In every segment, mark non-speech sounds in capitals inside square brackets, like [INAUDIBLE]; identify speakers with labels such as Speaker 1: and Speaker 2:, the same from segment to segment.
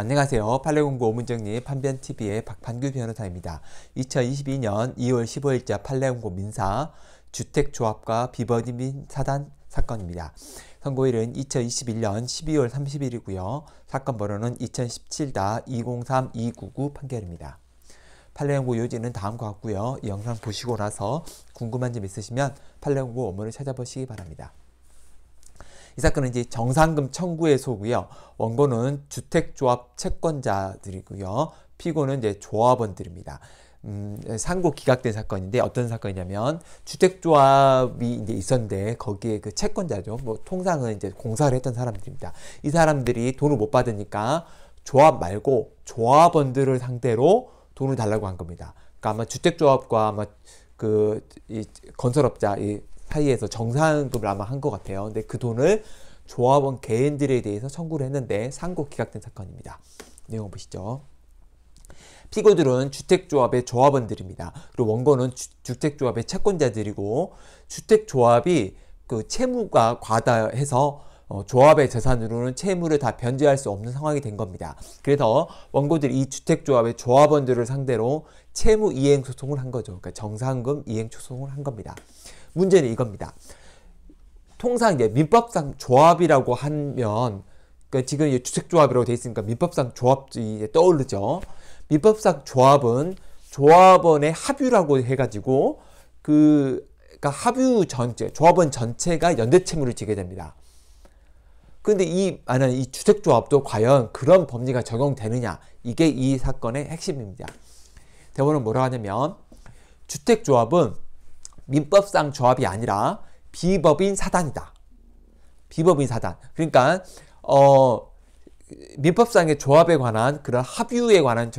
Speaker 1: 안녕하세요. 판례공고 오문정리 판변TV의 박판규 변호사입니다. 2022년 2월 15일자 판례공고 민사 주택조합과 비버디민 사단 사건입니다. 선고일은 2021년 12월 30일이고요. 사건 번호는 2017-203299 판결입니다. 판례연구 요지는 다음과 같고요. 영상 보시고 나서 궁금한 점 있으시면 판례연구 원문을 찾아보시기 바랍니다. 이 사건은 이제 정상금 청구의 소고요. 원고는 주택조합 채권자들이고요. 피고는 이제 조합원들입니다. 음, 상고 기각된 사건인데 어떤 사건이냐면 주택조합이 이제 있었는데 거기에 그 채권자죠. 뭐 통상은 이제 공사를 했던 사람들입니다. 이 사람들이 돈을 못 받으니까 조합 말고 조합원들을 상대로 돈을 달라고 한 겁니다. 그러니까 아마 주택조합과 아마 그이 건설업자 이 사이에서 정상금을 아마 한 것 같아요. 근데 그 돈을 조합원 개인들에 대해서 청구를 했는데 상고 기각된 사건입니다. 내용 보시죠. 피고들은 주택조합의 조합원들입니다. 그리고 원고는 주, 주택조합의 채권자들이고 주택조합이 그 채무가 과다해서 어, 조합의 재산으로는 채무를 다 변제할 수 없는 상황이 된 겁니다. 그래서 원고들이 이 주택조합의 조합원들을 상대로 채무 이행 소송을 한 거죠. 그러니까 정상금 이행 소송을 한 겁니다. 문제는 이겁니다. 통상 이제 민법상 조합이라고 하면 그러니까 지금 주택조합이라고 돼 있으니까 민법상 조합이 떠오르죠. 민법상 조합은 조합원의 합유라고 해가지고 그 그러니까 합유 전체, 조합원 전체가 연대 채무를 지게 됩니다. 그데이 만약 이 주택조합도 과연 그런 법리가 적용되느냐 이게 이 사건의 핵심입니다. 대법원은 뭐라 하냐면 주택조합은 민법상 조합이 아니라 비법인 사단이다. 비법인 사단. 그러니까 어 민법상의 조합에 관한 그런 합유에 관한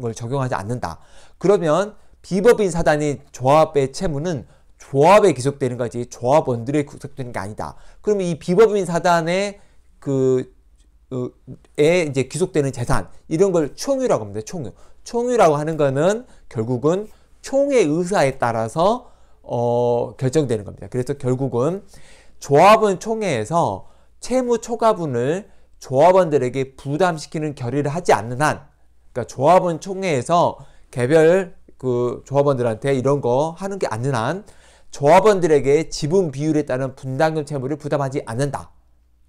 Speaker 1: 걸 적용하지 않는다. 그러면 비법인 사단이 조합의 채무는 조합에 기속되는 거지 조합원들에 구속되는 게 아니다. 그러면 이 비법인 사단의 그에 이제 기속되는 재산 이런 걸 총유라고 합니다. 총유. 총유라고 하는 거는 결국은 총의 의사에 따라서 어, 결정되는 겁니다. 그래서 결국은 조합원 총회에서 채무 초과분을 조합원들에게 부담시키는 결의를 하지 않는 한, 그러니까 조합원 총회에서 개별 그 조합원들한테 이런 거 하는 게 않는 한, 조합원들에게 지분 비율에 따른 분담금 채무를 부담하지 않는다.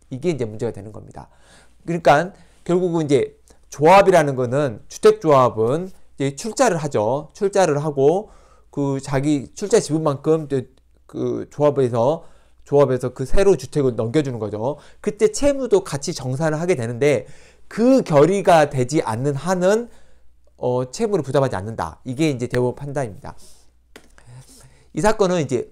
Speaker 1: 이게 이제 문제가 되는 겁니다. 그러니까 결국은 이제 조합이라는 거는 주택조합은 이제 출자를 하죠. 출자를 하고 그 자기 출자 지분만큼 그 조합에서 조합에서 그 새로 주택을 넘겨주는 거죠. 그때 채무도 같이 정산을 하게 되는데 그 결의가 되지 않는 한은 어, 채무를 부담하지 않는다. 이게 이제 대법 판단입니다. 이 사건은 이제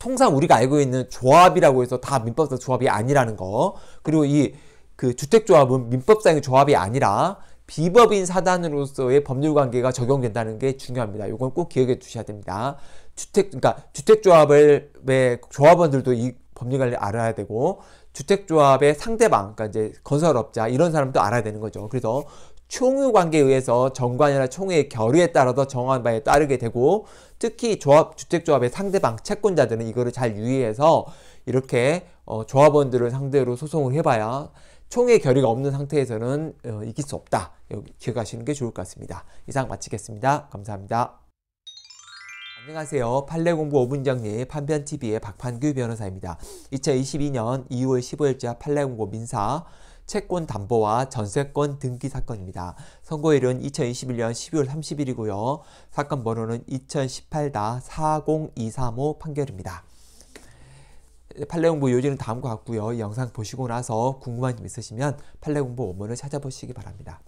Speaker 1: 통상 우리가 알고 있는 조합이라고 해서 다 민법상 조합이 아니라는 거. 그리고 이 그 주택조합은 민법상의 조합이 아니라 비법인 사단으로서의 법률 관계가 적용된다는 게 중요합니다. 이건 꼭 기억해 두셔야 됩니다. 주택 그러니까 주택조합을 네, 조합원들도 이 법률 관리 알아야 되고 주택조합의 상대방 그러니까 이제 건설업자 이런 사람도 알아야 되는 거죠. 그래서 총유 관계에 의해서 정관이나 총회의 결의에 따라서 정한 바에 따르게 되고 특히 조합 주택조합의 상대방 채권자들은 이거를 잘 유의해서 이렇게 어, 조합원들을 상대로 소송을 해봐야 총의 결의가 없는 상태에서는 어, 이길 수 없다. 기억하시는 게 좋을 것 같습니다. 이상 마치겠습니다. 감사합니다. 안녕하세요. 판례공부 5분장님 판변TV의 박판규 변호사입니다. 2022년 2월 15일자 판례공부 민사 채권 담보와 전세권 등기 사건입니다. 선고일은 2021년 12월 30일이고요. 사건 번호는 2018-40235 판결입니다. 팔레공부 요지는 다음과 같고요. 영상 보시고 나서 궁금한 점 있으시면 팔레공부 원문을 찾아보시기 바랍니다.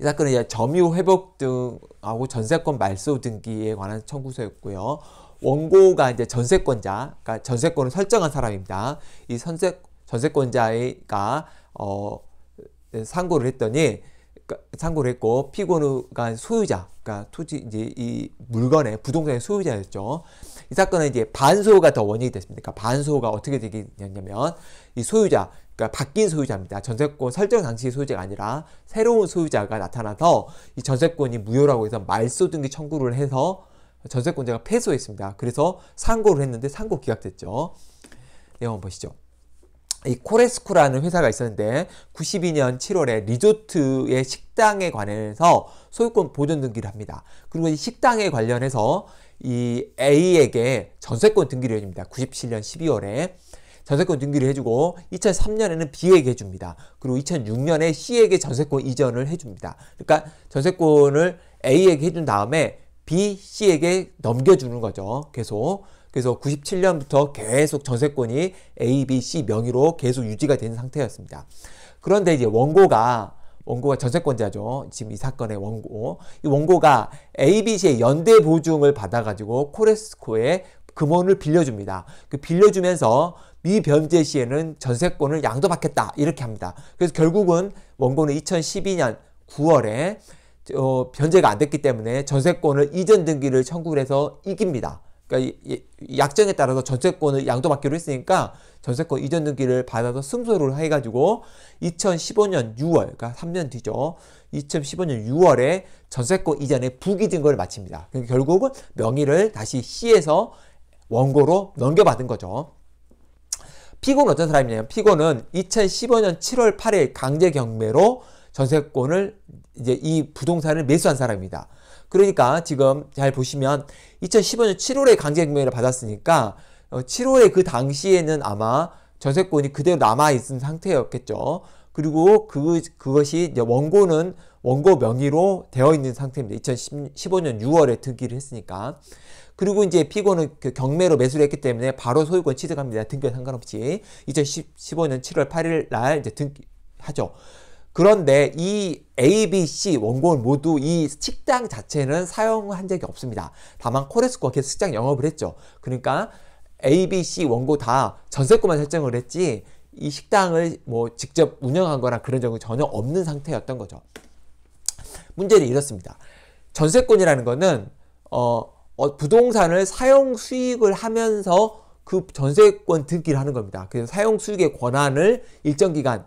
Speaker 1: 이 사건은 점유 회복 등하고 전세권 말소 등기에 관한 청구서였고요. 원고가 이제 전세권자, 그러니까 전세권을 설정한 사람입니다. 이 선세, 전세권자가 어, 상고를 했더니 그 상고를 했고 피고가 소유자, 그러니까 토지 이제 이 물건의 부동산의 소유자였죠. 이 사건은 이제 반소가 더 원인이 됐습니다. 그러니까 반소가 어떻게 되겠냐면 이 소유자, 그러니까 바뀐 소유자입니다. 전세권 설정 당시 소유자가 아니라 새로운 소유자가 나타나서 이 전세권이 무효라고 해서 말소 등기 청구를 해서 전세권자가 패소했습니다. 그래서 상고를 했는데 상고 기각됐죠. 내용 한번 보시죠. 이 코레스코라는 회사가 있었는데 92년 7월에 리조트의 식당에 관해서 소유권 보존 등기를 합니다. 그리고 이 식당에 관련해서 이 A에게 전세권 등기를 해줍니다. 97년 12월에 전세권 등기를 해주고 2003년에는 B에게 해줍니다. 그리고 2006년에 C에게 전세권 이전을 해줍니다. 그러니까 전세권을 A에게 해준 다음에 B, C에게 넘겨주는 거죠. 계속. 그래서 97년부터 계속 전세권이 A, B, C 명의로 계속 유지가 된 상태였습니다. 그런데 이제 원고가 원고가 전세권자죠. 지금 이 사건의 원고. 이 원고가 ABC의 연대 보증을 받아가지고 코레스코에 금원을 빌려줍니다. 그 빌려주면서 미변제 시에는 전세권을 양도받겠다. 이렇게 합니다. 그래서 결국은 원고는 2012년 9월에 어, 변제가 안 됐기 때문에 전세권을 이전 등기를 청구를 해서 이깁니다. 그러니까 약정에 따라서 전세권을 양도받기로 했으니까 전세권 이전 등기를 받아서 승소를 해가지고 2015년 6월, 그러니까 3년 뒤죠. 2015년 6월에 전세권 이전에 부기 증거를 마칩니다. 그러니까 결국은 명의를 다시 C에서 원고로 넘겨받은 거죠. 피고는 어떤 사람이냐면 피고는 2015년 7월 8일 강제 경매로 전세권을 이제 이 부동산을 매수한 사람입니다. 그러니까 지금 잘 보시면 2015년 7월에 강제금매를 받았으니까 7월에 어, 그 당시에는 아마 전세권이 그대로 남아있은 상태였겠죠. 그리고 그, 그것이 원고는 원고 명의로 되어 있는 상태입니다. 2015년 6월에 등기를 했으니까. 그리고 이제 피고는 그 경매로 매수를 했기 때문에 바로 소유권 취득합니다. 등기와 상관없이. 2015년 7월 8일 날 이제 등기하죠. 그런데 이 A, B, C 원고는 모두 이 식당 자체는 사용한 적이 없습니다. 다만 코레스코가 계속 식장 영업을 했죠. 그러니까 A, B, C 원고 다 전세권만 설정을 했지 이 식당을 뭐 직접 운영한 거나 그런 적은 전혀 없는 상태였던 거죠. 문제는 이렇습니다. 전세권이라는 거는 어, 어 부동산을 사용 수익을 하면서 그 전세권 등기를 하는 겁니다. 그래서 사용 수익의 권한을 일정 기간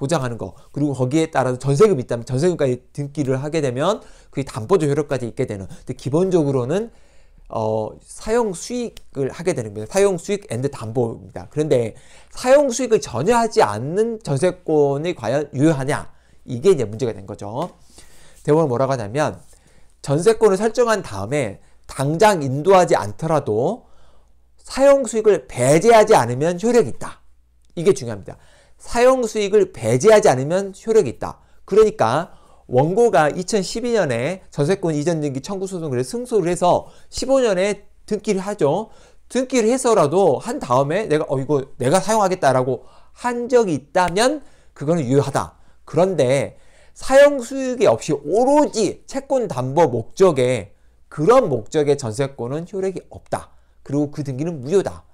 Speaker 1: 보장하는 거 그리고 거기에 따라서 전세금이 있다면 전세금까지 등기를 하게 되면 그게 담보조 효력까지 있게 되는 근데 기본적으로는 어, 사용 수익을 하게 되는 겁니다. 사용 수익 앤드 담보입니다. 그런데 사용 수익을 전혀 하지 않는 전세권이 과연 유효하냐? 이게 이제 문제가 된 거죠. 대법원 뭐라고 하냐면 전세권을 설정한 다음에 당장 인도하지 않더라도 사용 수익을 배제하지 않으면 효력이 있다. 이게 중요합니다. 사용 수익을 배제하지 않으면 효력이 있다. 그러니까 원고가 2012년에 전세권 이전 등기 청구 소송을 승소를 해서 15년에 등기를 하죠. 등기를 해서라도 한 다음에 내가 어 이거 내가 사용하겠다라고 한 적이 있다면 그거는 유효하다. 그런데 사용 수익이 없이 오로지 채권 담보 목적에 그런 목적의 전세권은 효력이 없다. 그리고 그 등기는 무효다.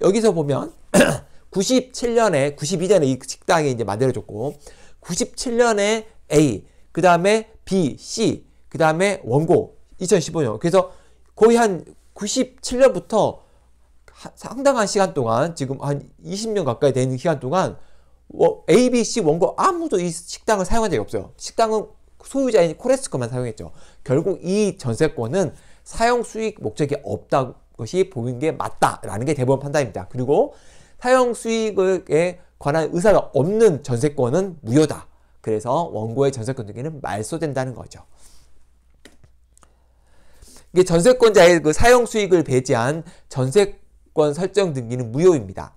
Speaker 1: 여기서 보면 [CLEARS THROAT] 97년에 92년에 이 식당이 이제 만들어졌고 97년에 A 그 다음에 B, C 그 다음에 원고 2015년 그래서 거의 한 97년부터 상당한 시간 동안 지금 한 20년 가까이 되는 시간 동안 A, B, C 원고 아무도 이 식당을 사용한 적이 없어요. 식당은 소유자인 코레스코만 사용했죠. 결국 이 전세권은 사용 수익 목적이 없다 것이 보이는게 맞다라는 게 대법원 판단입니다. 그리고 사용 수익에 관한 의사가 없는 전세권은 무효다. 그래서 원고의 전세권 등기는 말소된다는 거죠. 이게 전세권자의 그 사용 수익을 배제한 전세권 설정 등기는 무효입니다.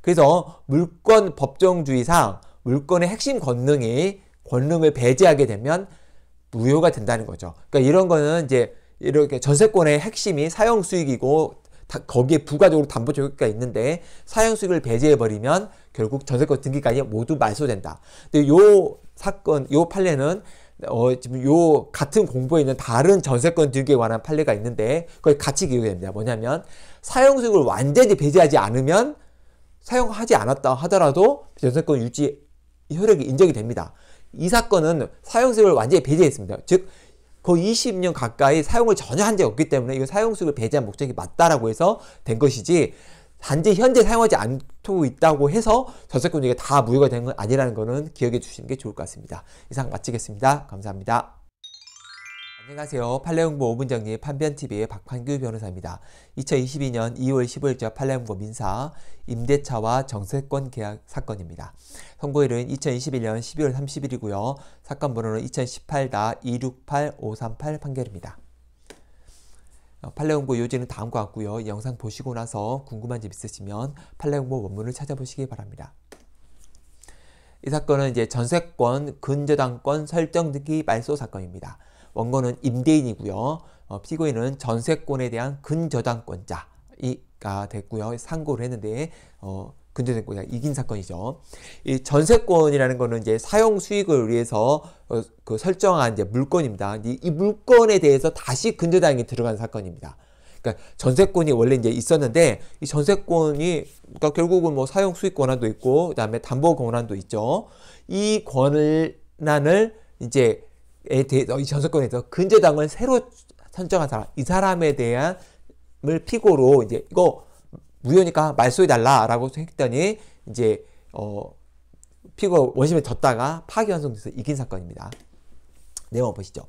Speaker 1: 그래서 물권 법정주의상 물권의 핵심 권능이 권능을 배제하게 되면 무효가 된다는 거죠. 그러니까 이런 거는 이제 이렇게 전세권의 핵심이 사용 수익이고 거기에 부가적으로 담보적용가 있는데 사형 수익을 배제해 버리면 결국 전세권 등기까지 모두 말소된다. 근데 요 사건, 요 판례는 어, 지금 요 같은 공부에 있는 다른 전세권 등기에 관한 판례가 있는데 그걸 같이 기억해됩니다 뭐냐면 사용 수익을 완전히 배제하지 않으면 사용하지 않았다 하더라도 전세권 유지 효력이 인정이 됩니다. 이 사건은 사용 수익을 완전히 배제했습니다. 즉 거의 그 20년 가까이 사용을 전혀 한 적이 없기 때문에 이거 사용수를 배제한 목적이 맞다라고 해서 된 것이지 단지 현재 사용하지 않고 있다고 해서 저작권 중에 다 무효가 된 건 아니라는 거는 기억해 주시는 게 좋을 것 같습니다. 이상 마치겠습니다. 감사합니다. 안녕하세요. 팔레옹보 5분 정리 판변TV의 박판규 변호사입니다. 2022년 2월 15일자 팔레옹보 민사 임대차와 정세권 계약 사건입니다. 선고일은 2021년 12월 30일이고요. 사건 번호는 2018-268538 판결입니다. 어, 팔레옹보 요지는 다음과 같고요. 영상 보시고 나서 궁금한 점 있으시면 팔레옹보 원문을 찾아보시기 바랍니다. 이 사건은 이제 전세권, 근저당권 설정 등기 말소 사건입니다. 원고는 임대인이고요. 어, 피고인은 전세권에 대한 근저당권자가 됐고요. 상고를 했는데 어, 근저당권자 이긴 사건이죠. 이 전세권이라는 거는 이제 사용 수익을 위해서 어, 그 설정한 이제 물건입니다. 이, 이 물건에 대해서 다시 근저당이 들어간 사건입니다. 그러니까 전세권이 원래 이제 있었는데 이 전세권이 그러니까 결국은 뭐 사용 수익 권한도 있고 그다음에 담보 권한도 있죠. 이 권한을 이제 어, 대해서 이 전세권에 서 근저당을 새로 선정한 사람 이 사람에 대한을 피고로 이제 이거 무효니까 말소해 달라라고 했더니 이제 어 피고 원심에 졌다가 파기환송돼서 이긴 사건입니다. 내용 보시죠.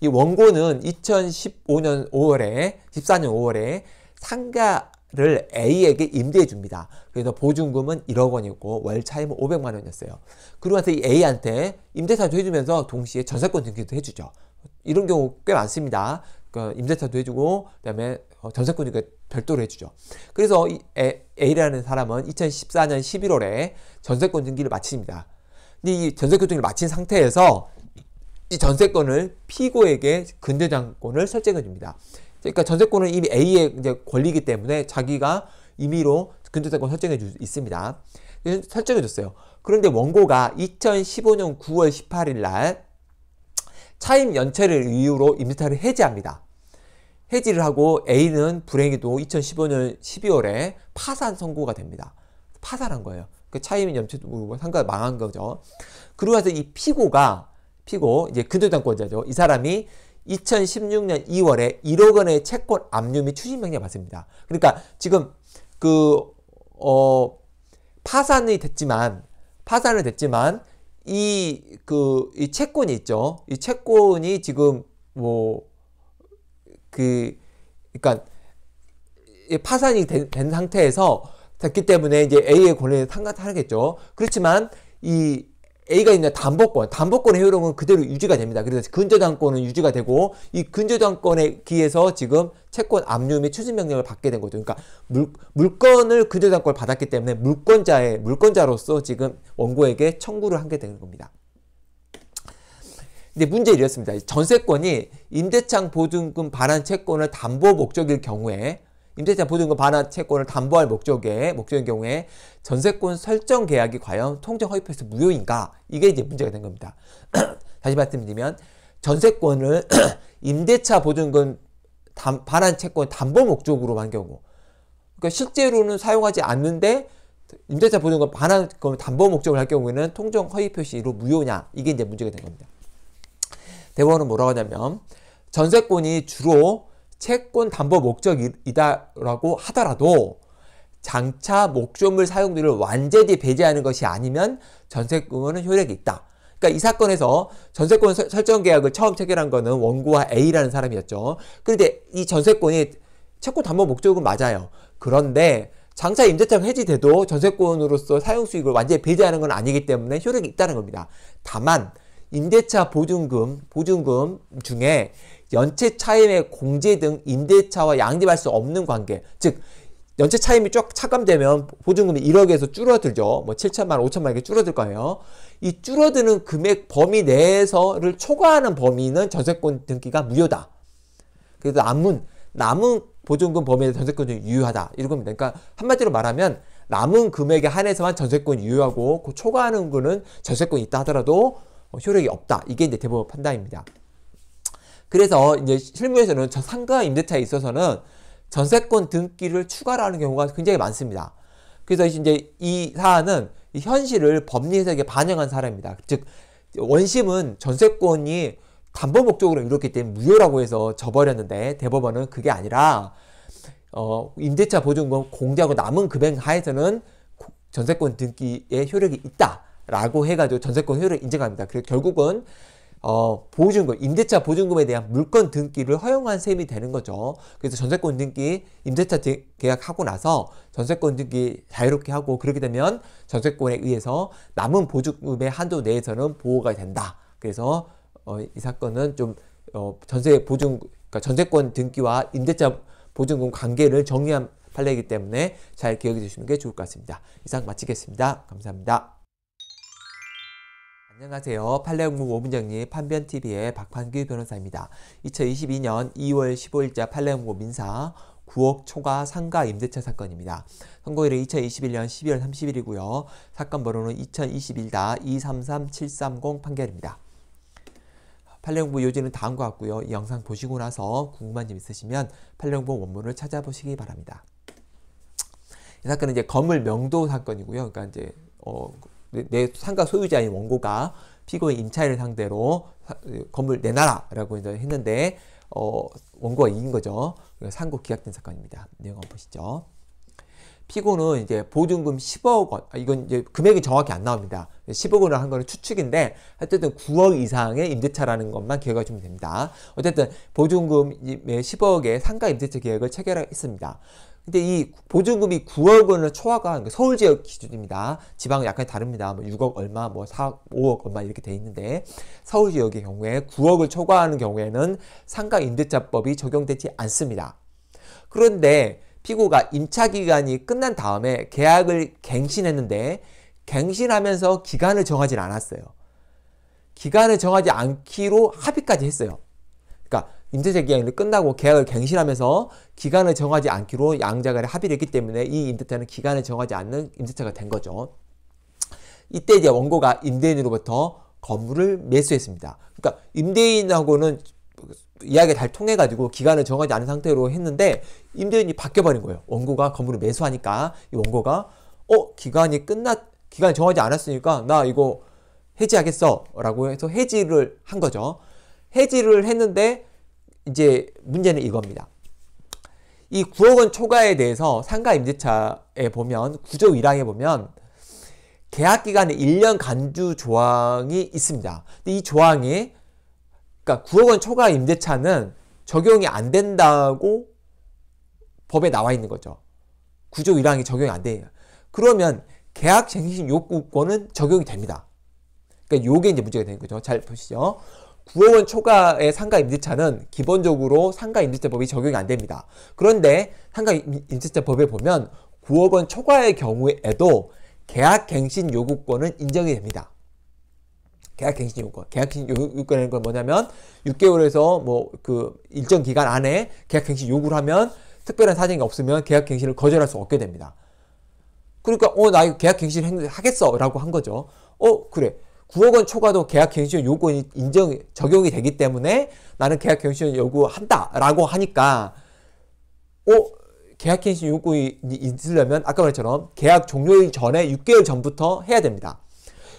Speaker 1: 이 원고는 2015년 5월에 14년 5월에 상가 를 A에게 임대해 줍니다. 그래서 보증금은 1억 원이고 월 차임은 500만 원이었어요. 그러면서 이 A한테 임대차도 해주면서 동시에 전세권 등기도 해주죠. 이런 경우 꽤 많습니다. 그러니까 임대차도 해주고 그다음에 어 전세권 등기 별도로 해주죠. 그래서 이 A라는 사람은 2014년 11월에 전세권 등기를 마칩니다. 근데 이 전세권 등기를 마친 상태에서 이 전세권을 피고에게 근저장권을 설정해 줍니다. 그러니까 전세권은 이미 A의 이제 권리이기 때문에 자기가 임의로 근저당권 설정해 줄 수 있습니다. 설정해 줬어요. 그런데 원고가 2015년 9월 18일 날 차임 연체를 이유로 임대차를 해지합니다. 해지를 하고 A는 불행히도 2015년 12월에 파산 선고가 됩니다. 파산한 거예요. 그 차임 연체도 뭐 상가 망한 거죠. 그러고 나서 이 피고가 피고 이제 근저당권자죠. 이 사람이 2016년 2월에 1억 원의 채권 압류 및 추진 명령 받습니다. 그러니까 지금 그, 어, 파산이 됐지만, 파산을 됐지만, 이, 그, 이 채권이 있죠. 이 채권이 지금 뭐, 그, 그러니까, 파산이 된, 된 상태에서 됐기 때문에 이제 A의 권리는 상각하겠죠. 그렇지만 이 A가 있는 담보권, 담보권의 효력은 그대로 유지가 됩니다. 그래서 근저당권은 유지가 되고 이 근저당권에 기해서 지금 채권 압류 및 추진 명령을 받게 된 거죠. 그러니까 물, 물건을 근저당권을 받았기 때문에 물권자의 물권자로서 지금 원고에게 청구를 하게 되는 겁니다. 근데 문제 이렇습니다. 전세권이 임대차 보증금 반환 채권을 담보 목적일 경우에 임대차 보증금 반환 채권을 담보할 목적에 목적인 경우에 전세권 설정 계약이 과연 통장 허위표에서 무효인가 이게 이제 문제가 된 겁니다. [CLEARS THROAT] 다시 말씀드리면 전세권을 [CLEARS THROAT] 임대차 보증금 단, 반환 채권 담보 목적으로 한 경우 그러니까 실제로는 사용하지 않는데 임대차 보증금 반환 그 담보 목적을 할 경우에는 통정 허위 표시로 무효냐 이게 이제 문제가 된 겁니다. 대법원은 뭐라고 하냐면 전세권이 주로 채권 담보 목적이다라고 하더라도 장차 목적물사용률를 완전히 배제하는 것이 아니면 전세권은 효력이 있다. 그러니까 이 사건에서 전세권 설정 계약을 처음 체결한 거는 원고와 A라는 사람이었죠. 그런데 이 전세권이 채권 담보 목적은 맞아요. 그런데 장차 임대차 해지돼도 전세권으로서 사용 수익을 완전히 배제하는 건 아니기 때문에 효력이 있다는 겁니다. 다만 임대차 보증금, 보증금 중에 연체 차임의 공제 등 임대차와 양립할 수 없는 관계, 즉 연체 차임이 쭉 차감되면 보증금이 1억에서 줄어들죠. 뭐 7천만, 5천만 이렇게 줄어들 거예요. 이 줄어드는 금액 범위 내에서를 초과하는 범위는 전세권 등기가 무효다. 그래서 남은 남은 보증금 범위에 전세권이 유효하다. 이런 겁니다. 그러니까 한마디로 말하면 남은 금액에 한해서만 전세권 유효하고 그 초과하는 거는 전세권이 있다 하더라도 뭐 효력이 없다. 이게 이제 대법원 판단입니다. 그래서 이제 실무에서는 저 상가 임대차에 있어서는 전세권 등기를 추가로 하는 경우가 굉장히 많습니다. 그래서 이제 이 사안은 이 현실을 법리 해석에 반영한 사례입니다. 즉 원심은 전세권이 담보 목적으로 이뤘기 때문에 무효라고 해서 저버렸는데 대법원은 그게 아니라 어, 임대차 보증금 뭐 공제하고 남은 금액 하에서는 전세권 등기의 효력이 있다라고 해가지고 전세권 효력 을 인정합니다. 그리고 결국은 어, 보증금, 임대차 보증금에 대한 물건 등기를 허용한 셈이 되는 거죠. 그래서 전세권 등기, 임대차 계약하고 나서 전세권 등기 자유롭게 하고 그렇게 되면 전세권에 의해서 남은 보증금의 한도 내에서는 보호가 된다. 그래서 어, 이 사건은 좀 어, 전세 보증, 그러니까 전세권 등기와 임대차 보증금 관계를 정리한 판례이기 때문에 잘 기억해 주시는 게 좋을 것 같습니다. 이상 마치겠습니다. 감사합니다. 안녕하세요. 판례연구 오분정리 판변TV의 박판규 변호사입니다. 2022년 2월 15일자 판례연구 민사 9억 초과 상가 임대차 사건입니다. 선고일은 2021년 12월 30일이고요. 사건 번호는 2021-233730 판결입니다. 판례연구 요지는 다음과 같고요. 이 영상 보시고 나서 궁금한 점 있으시면 판례연구 원문을 찾아보시기 바랍니다. 이 사건은 이제 건물 명도 사건이고요. 그러니까 이제 어, 내 상가 소유자인 원고가 피고인 임차인을 상대로 건물 내놔라라고 이제 했는데 어, 원고가 이긴 거죠. 상고 기각된 사건입니다. 내용 한번 보시죠. 피고는 이제 보증금 10억 원, 아, 이건 이제 금액이 정확히 안 나옵니다. 10억 원을 한 거는 추측인데, 어쨌든 9억 이상의 임대차라는 것만 기억해 주면 됩니다. 어쨌든 보증금 10억의 상가 임대차 계획을 체결했습니다. 근데 이 보증금이 9억 원을 초과한 서울 지역 기준입니다. 지방은 약간 다릅니다. 뭐 6억 얼마, 뭐4 5억 얼마 이렇게 돼 있는데 서울 지역의 경우에 9억을 초과하는 경우에는 상가 임대차법이 적용되지 않습니다. 그런데 피고가 임차 기간이 끝난 다음에 계약을 갱신했는데 갱신하면서 기간을 정하지 않았어요. 기간을 정하지 않기로 합의까지 했어요. 그러니까 임대차 계약이 끝나고 계약을 갱신하면서 기간을 정하지 않기로 양자 간에 합의를 했기 때문에 이 임대차는 기간을 정하지 않는 임대차가 된 거죠. 이때 이제 원고가 임대인으로부터 건물을 매수했습니다. 그러니까 임대인하고는 이야기가 잘 통해가지고 기간을 정하지 않은 상태로 했는데 임대인이 바뀌어버린 거예요. 원고가 건물을 매수하니까 이 원고가 어 기간이 끝났 기간 정하지 않았으니까 나 이거 해지하겠어 라고 해서 해지를 한 거죠. 해지를 했는데 이제 문제는 이겁니다. 이 9억 원 초과에 대해서 상가 임대차에 보면 구조 1항에 보면 계약 기간에 1년 간주 조항이 있습니다. 근데 이 조항이 그러니까 9억 원 초과 임대차는 적용이 안 된다고 법에 나와 있는 거죠. 구조 1항이 적용이 안 돼요. 그러면 계약 갱신 요구권은 적용이 됩니다. 그러니까 요게 이제 문제가 되는 거죠. 잘 보시죠. 9억원 초과의 상가 임대차는 기본적으로 상가 임대차법이 적용이 안 됩니다. 그런데 상가 임대차법에 보면 9억원 초과의 경우에도 계약갱신 요구권은 인정이 됩니다. 계약갱신 요구권. 계약갱신 요구권이라는 건 뭐냐면 6개월에서 뭐 그 일정 기간 안에 계약갱신 요구를 하면 특별한 사정이 없으면 계약갱신을 거절할 수 없게 됩니다. 그러니까 어나 계약갱신 하겠어라고 한 거죠. 어 그래 9억 원 초과도 계약갱신 요구 인정 적용이 되기 때문에 나는 계약갱신 요구한다라고 하니까 어 계약갱신 요구이 있으려면 아까 말처럼 계약 종료일 전에 6개월 전부터 해야 됩니다.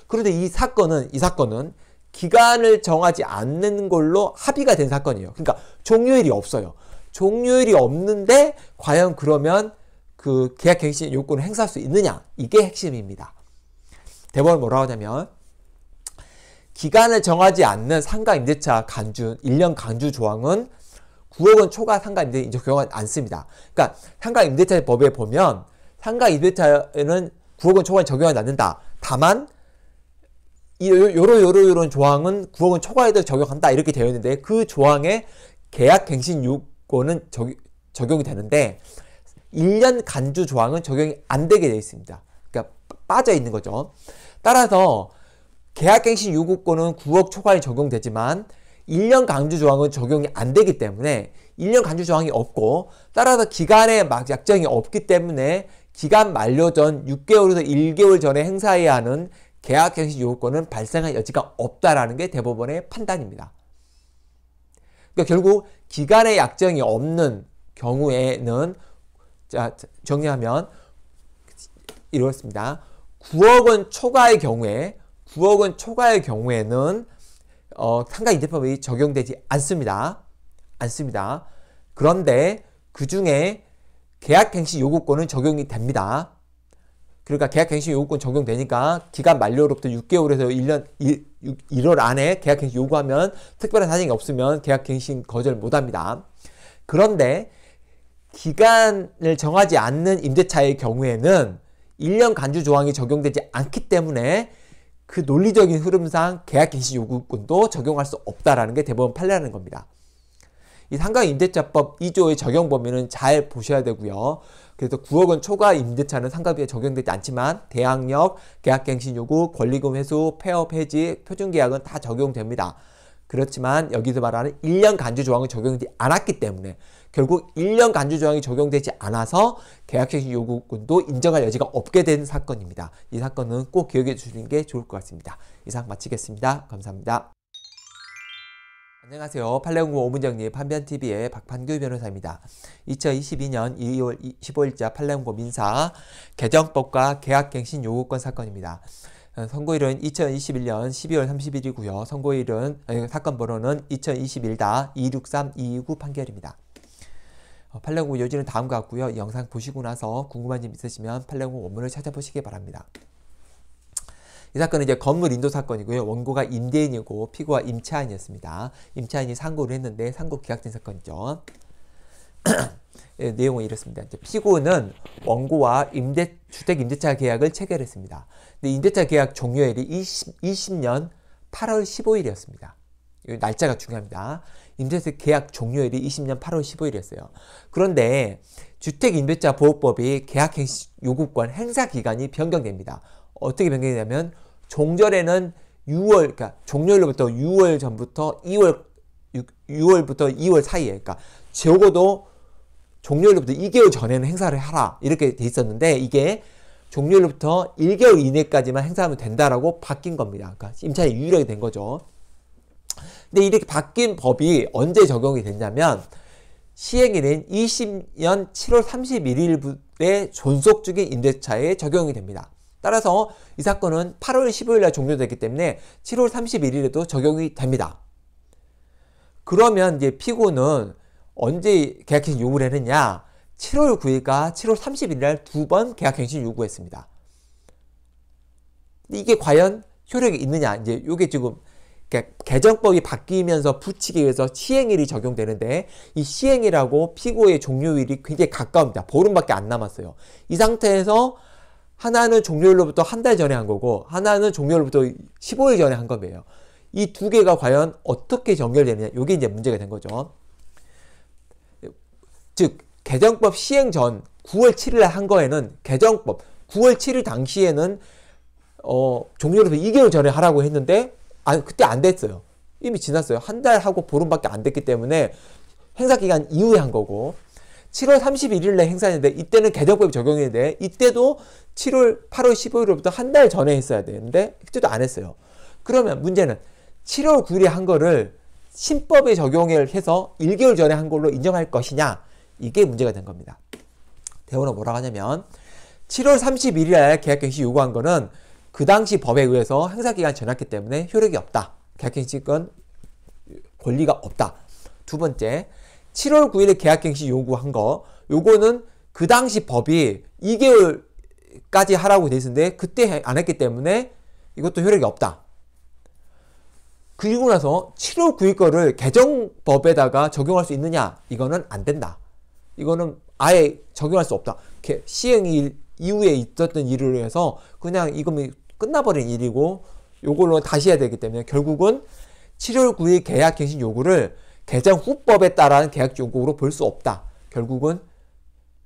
Speaker 1: 그런데 이 사건은 이 사건은 기간을 정하지 않는 걸로 합의가 된 사건이에요. 그러니까 종료일이 없어요. 종료일이 없는데 과연 그러면 그 계약갱신 요건을 행사할 수 있느냐 이게 핵심입니다. 대법원 뭐라고 하냐면 기간을 정하지 않는 상가 임대차 간주, 1년 간주 조항은 9억 원 초과 상가 임대차 경우는 않습니다. 그러니까 상가 임대차 법에 보면 상가 임대차에는 9억 원초과 적용하지 않는다. 다만 이 요런 요런 조항은 9억 원 초과에도 적용한다 이렇게 되어 있는데 그 조항에 계약 갱신 요건은 적, 적용이 되는데 1년 간주 조항은 적용이 안 되게 되어 있습니다. 그러니까 빠져 있는 거죠. 따라서 계약갱신 요구권은 9억 초과에 적용되지만 1년 강주 조항은 적용이 안 되기 때문에 1년 강주 조항이 없고 따라서 기간에 막 약정이 없기 때문에 기간 만료 전 6개월에서 1개월 전에 행사해야 하는 계약갱신 요구권은 발생할 여지가 없다라는 게 대법원의 판단입니다. 그러니까 결국 기간에 약정이 없는 경우에는 자 정리하면 이렇습니다. 9억 원 초과의 경우에 9억 원 초과의 경우에는 어, 상가 임대법이 적용되지 않습니다. 않습니다. 그런데 그 중에 계약갱신 요구권은 적용이 됩니다. 그러니까 계약갱신 요구권 적용되니까 기간 만료로부터 6개월에서 1년 1, 월 안에 계약갱신 요구하면 특별한 사정이 없으면 계약갱신 거절 못합니다. 그런데 기간을 정하지 않는 임대차의 경우에는 1년 간주 조항이 적용되지 않기 때문에 그 논리적인 흐름상 계약 개시 요구권도 적용할 수 없다라는 게 대법원 판례라는 겁니다. 이 상가 임대차법 2조의 적용 범위는 잘 보셔야 되고요. 그래서 9억 원 초과 임대차는 상가비에 적용되지 않지만 대항력, 계약갱신 요구, 권리금 회수, 폐업 해지, 표준계약은 다 적용됩니다. 그렇지만 여기서 말하는 1년 간주 조항은 적용되지 않았기 때문에 결국 1년 간주 조항이 적용되지 않아서 계약갱신 요구권도 인정할 여지가 없게 된 사건입니다. 이 사건은 꼭 기억해 주시는 게 좋을 것 같습니다. 이상 마치겠습니다. 감사합니다. 안녕하세요. 팔레옹구 오문정리 판변TV의 박판규 변호사입니다. 2022년 2월 15일자 팔레옹구 민사 개정법과 계약갱신 요구권 사건입니다. 어, 선고일은 2021년 12월 30일이고요. 선고일은 사건 번호는 2 0 2 1 263229 판결입니다. 어, 팔레옹 요지는 다음과 같고요. 영상 보시고 나서 궁금한 점 있으시면 팔레옹 원문을 찾아보시기 바랍니다. 이 사건은 이제 건물 인도 사건이고요. 원고가 임대인이고 피고가 임차인이었습니다. 임차인이 상고를 했는데 상고 계약된 사건이죠. [CLEARS THROAT] 예, 내용은 이렇습니다. 피고는 원고와 임대, 주택 임대차 계약을 체결했습니다. 근데 임대차 계약 종료일이 20, 년 8월 15일이었습니다. 날짜가 중요합니다. 임대세 계약 종료일이 20년 8월 15일이었어요. 그런데 주택임대차 보호법이 계약 행시 요구권 행사 기간이 변경됩니다. 어떻게 변경되냐면 종전에는 6월 그러니까 종료일로부터 6월 전부터 2월 6, 월부터 2월 사이에 그러니까 적어도 종료일로부터 2개월 전에는 행사를 하라 이렇게 돼 있었는데 이게 종료일로부터 1개월 이내까지만 행사하면 된다라고 바뀐 겁니다. 그러니까 임차인 이 유일하게 된 거죠. 근데 이렇게 바뀐 법이 언제 적용이 됐냐면 시행일인 20년 7월 31일에 부 존속 중인 임대차에 적용이 됩니다. 따라서 이 사건은 8월 15일 날 종료됐기 때문에 7월 31일에도 적용이 됩니다. 그러면 이제 피고는 언제 계약갱신 요구를 했느냐? 7월 9일과 7월 31일 날두 번 계약갱신 요구했습니다. 이게 과연 효력이 있느냐? 이제 요게 지금 개정법이 바뀌면서 부칙기위해서 시행일이 적용되는데 이 시행일하고 피고의 종료일이 굉장히 가까웁니다. 보름밖에 안 남았어요. 이 상태에서 하나는 종료일로부터 한 달 전에 한 거고 하나는 종료일부터 15일 전에 한 거예요. 이 두 개가 과연 어떻게 연결되느냐 이게 이제 문제가 된 거죠. 즉 개정법 시행 전 9월 7일에 한 거에는 개정법 9월 7일 당시에는 어, 종료로부터 2개월 전에 하라고 했는데 아니 그때 안 됐어요. 이미 지났어요. 한 달하고 보름밖에 안 됐기 때문에 행사 기간 이후에 한 거고 7월 31일에 행사했는데 이때는 개정법이 적용인 돼. 이때도 7월 8월 15일부터 한 달 전에 했어야 되는데 그때도 안 했어요. 그러면 문제는 7월 9일에 한 거를 신법에 적용을 해서 1개월 전에 한 걸로 인정할 것이냐 이게 문제가 된 겁니다. 대원은 뭐라고 하냐면 7월 31일에 계약갱신 요구한 거는 그 당시 법에 의해서 행사기간 지났기 때문에 효력이 없다. 계약갱신권 권리가 없다. 두 번째, 7월 9일에 계약갱신 요구한 거, 요거는 그 당시 법이 2개월까지 하라고 돼 있었는데 그때 안 했기 때문에 이것도 효력이 없다. 그리고 나서 7월 9일 거를 개정법에다가 적용할 수 있느냐? 이거는 안 된다. 이거는 아예 적용할 수 없다. 시행일 이후에 있었던 일을 해서 그냥 이거 끝나버린 일이고 요걸로 다시 해야 되기 때문에 결국은 7월 9일 계약 갱신 요구를 개장 후법에 따른 계약 요구로 볼 수 없다. 결국은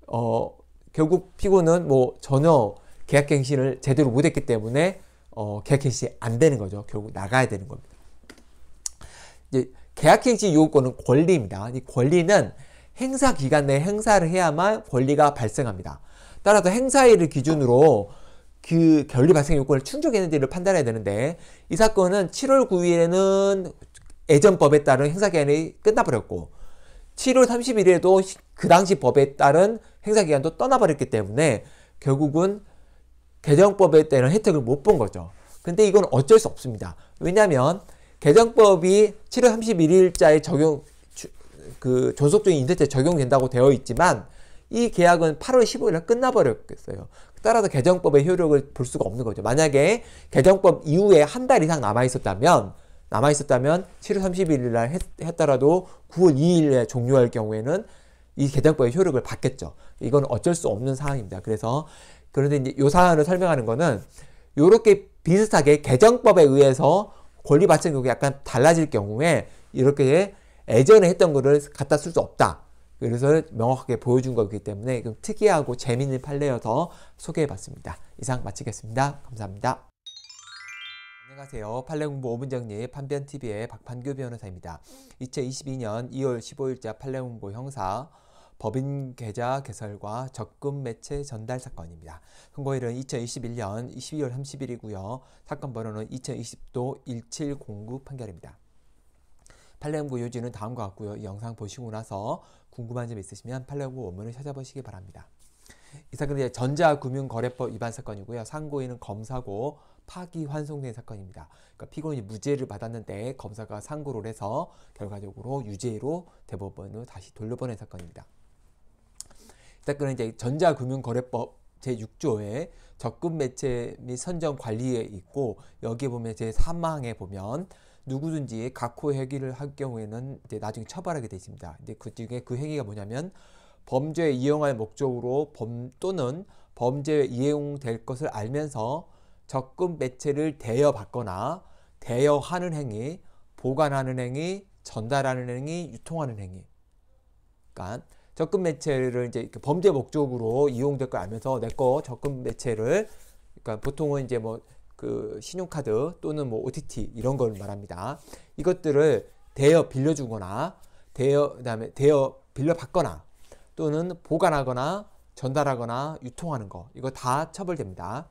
Speaker 1: 어 결국 피고는 뭐 전혀 계약 갱신을 제대로 못했기 때문에 어 계약 갱신이 안 되는 거죠. 결국 나가야 되는 겁니다. 이제 계약 갱신 요구권은 권리입니다. 이 권리는 행사 기간 내 행사를 해야만 권리가 발생합니다. 따라서 행사일을 기준으로 그 결리 발생 요건을 충족했는지를 판단해야 되는데 이 사건은 7월 9일에는 예전법에 따른 행사기한이 끝나버렸고 7월 30일에도 그 당시 법에 따른 행사기한도 떠나버렸기 때문에 결국은 개정법에 따른 혜택을 못 본 거죠. 근데 이건 어쩔 수 없습니다. 왜냐하면 개정법이 7월 31일자에 적용 그 존속적인 인쇄차 적용된다고 되어 있지만 이 계약은 8월 15일에 끝나버렸겠어요. 따라서 개정법의 효력을 볼 수가 없는 거죠. 만약에 개정법 이후에 한 달 이상 남아 있었다면 남아 있었다면 7월 31일 날 했, 더라도 9월 2일에 종료할 경우에는 이 개정법의 효력을 받겠죠. 이건 어쩔 수 없는 사항입니다. 그래서 그런데 이제 요 사안을 설명하는 거는 요렇게 비슷하게 개정법에 의해서 권리 받침국이 약간 달라질 경우에 이렇게 예전에 했던 거를 갖다 쓸 수 없다. 그래서 명확하게 보여준 거기 때문에 좀 특이하고 재미있는 판례여서 소개해봤습니다. 이상 마치겠습니다. 감사합니다. 안녕하세요. 판례공부 5분 정리 판변TV의 박판규 변호사입니다. 2022년 2월 15일자 판례공부 형사 법인 계좌 개설과 적금 매체 전달 사건입니다. 선고일은 2021년 12월 30일이고요. 사건 번호는 2020도 1709 판결입니다. 판례연구 요지는 다음과 같고요. 이 영상 보시고 나서 궁금한 점 있으시면 팔로우 원문을 찾아보시기 바랍니다. 이 사건은 전자금융거래법 위반 사건이고요. 상고인은 검사고 파기환송된 사건입니다. 그러니까 피고인이 무죄를 받았는데 검사가 상고를 해서 결과적으로 유죄로 대법원으로 다시 돌려보낸 사건입니다. 이 사건은 이제 전자금융거래법 제6조에 적금 매체 및 선정 관리에 있고 여기에 보면 제3항에 보면 누구든지 각호 회기를 할 경우에는 이제 나중에 처벌하게 되십니다. 근데 그 중에 그 행위가 뭐냐면 범죄에 이용할 목적으로 범 또는 범죄에 이용될 것을 알면서 적금 매체를 대여받거나 대여하는 행위, 보관하는 행위, 전달하는 행위, 유통하는 행위. 그러니까 적금 매체를 이제 범죄 목적으로 이용될 걸 알면서 내거 적금 매체를 그러니까 보통은 이제 뭐그 신용카드 또는 뭐 OTT 이런 걸 말합니다. 이것들을 대여 빌려주거나 대여 그다음에 대여 빌려 받거나 또는 보관하거나 전달하거나 유통하는 거 이거 다 처벌됩니다.